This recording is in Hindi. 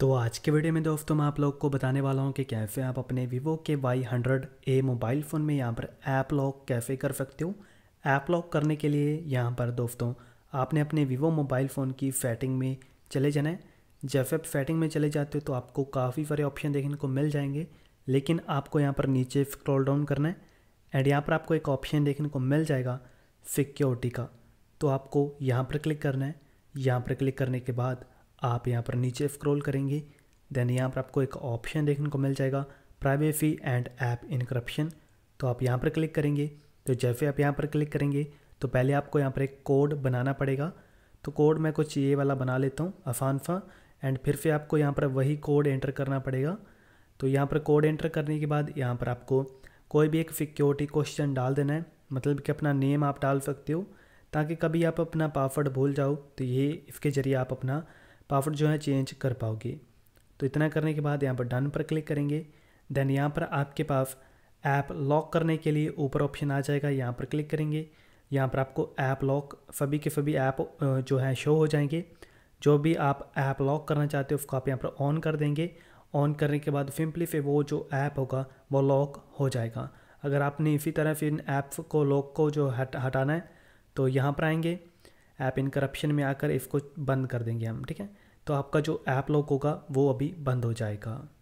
तो आज के वीडियो में दोस्तों मैं आप लोग को बताने वाला हूँ कि कैसे आप अपने वीवो के Y hundred A mobile phone में यहाँ पर ऐप लॉक कैसे कर सकते हो ऐप लॉक करने के लिए यहाँ पर दोस्तों आपने अपने वीवो मोबाइल फ़ोन की सेटिंग में चले जाना है जैसे आप सेटिंग में चले जाते हो तो आपको काफ़ी सारे ऑप्शन देखने को मिल जाएंगे लेकिन आपको यहाँ पर नीचे स्क्रॉल डाउन करना है एंड यहाँ पर आपको एक ऑप्शन देखने को मिल जाएगा सिक्योरिटी का तो आपको यहाँ पर क्लिक करना है यहाँ पर क्लिक करने के बाद आप यहाँ पर नीचे स्क्रॉल करेंगे देन यहाँ पर आपको एक ऑप्शन देखने को मिल जाएगा प्राइवेसी एंड ऐप इनक्रप्शन तो आप यहाँ पर क्लिक करेंगे तो जैसे आप यहाँ पर क्लिक करेंगे तो पहले आपको यहाँ पर एक कोड बनाना पड़ेगा तो कोड मैं कुछ ये वाला बना लेता हूँ आसान सा एंड फिर से आपको यहाँ पर वही कोड एंटर करना पड़ेगा तो यहाँ पर कोड एंटर करने के बाद यहाँ पर आपको कोई भी एक सिक्योरिटी क्वेश्चन डाल देना है मतलब कि अपना नेम आप डाल सकते हो ताकि कभी आप अपना पासवर्ड भूल जाओ तो ये इसके ज़रिए आप अपना पासवर्ड जो है चेंज कर पाओगे तो इतना करने के बाद यहाँ पर डन पर क्लिक करेंगे देन यहाँ पर आपके पास ऐप लॉक करने के लिए ऊपर ऑप्शन आ जाएगा यहाँ पर क्लिक करेंगे यहाँ पर आपको ऐप लॉक सभी के सभी ऐप जो है शो हो जाएंगे जो भी आप ऐप लॉक करना चाहते हो उसको आप यहाँ पर ऑन कर देंगे ऑन करने के बाद सिंपली फिर वो जो ऐप होगा वो लॉक हो जाएगा अगर आपने इसी तरह से इन ऐप्स को लॉक को जो हट हटाना है तो यहाँ पर आएंगे ऐप इन करप्शन में आकर इसको बंद कर देंगे हम ठीक है तो आपका जो ऐप लॉक होगा वो अभी बंद हो जाएगा